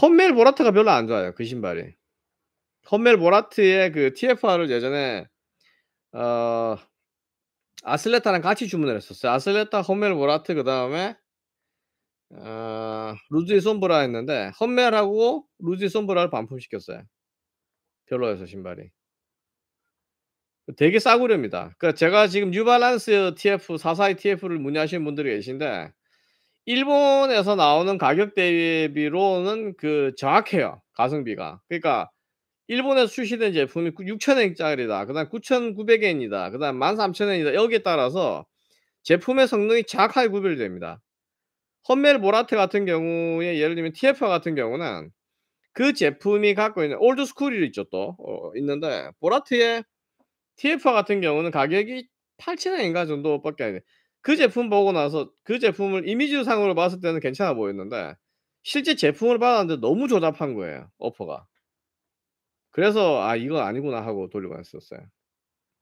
헌멜 보라트가 별로 안 좋아요. 그 신발이. 험멜 보라트의 그 TFR을 예전에 어 아슬레타랑 같이 주문을 했었어요. 아슬레타, 험멜 보라트 그 다음에 어, 루지 솜브라 했는데 험멜하고 루지 솜브라를 반품시켰어요. 별로여서 신발이. 되게 싸구려입니다. 그러니까 제가 지금 뉴발란스 TF 442 TF를 문의하시는 분들이 계신데 일본에서 나오는 가격 대비로는 그 정확해요. 가성비가. 그러니까 일본에서 출시된 제품이 6,000엔짜리다. 그다음 9,900엔이다. 그다음 13,000엔이다. 여기에 따라서 제품의 성능이 정확하게 구별됩니다. 헌멜 보라트 같은 경우에 예를 들면 TF 같은 경우는 그 제품이 갖고 있는 올드 스쿨이 있죠 또 어, 있는데 보라트의 TF 같은 경우는 가격이 8,000엔인가 정도밖에 안 돼. 그 제품 보고 나서 그 제품을 이미지상으로 봤을 때는 괜찮아 보였는데 실제 제품을 받았는데 너무 조잡한 거예요. 어퍼가. 그래서 아 이건 아니구나 하고 돌려고안 썼어요.